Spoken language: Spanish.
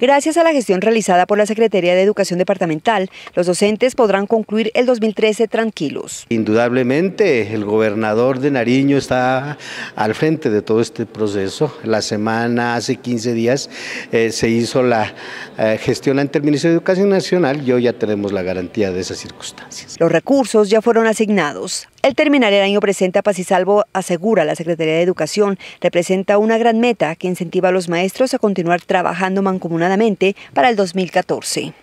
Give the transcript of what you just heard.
Gracias a la gestión realizada por la Secretaría de Educación Departamental, los docentes podrán concluir el 2013 tranquilos. Indudablemente, el gobernador de Nariño está al frente de todo este proceso. La semana, hace 15 días, eh, se hizo la eh, gestión ante el Ministerio de Educación Nacional y hoy ya tenemos la garantía de esas circunstancias. Los recursos ya fueron asignados. El terminar el año presente a paz y salvo, asegura la Secretaría de Educación, representa una gran meta que incentiva a los maestros a continuar trabajando mancomunadamente para el 2014.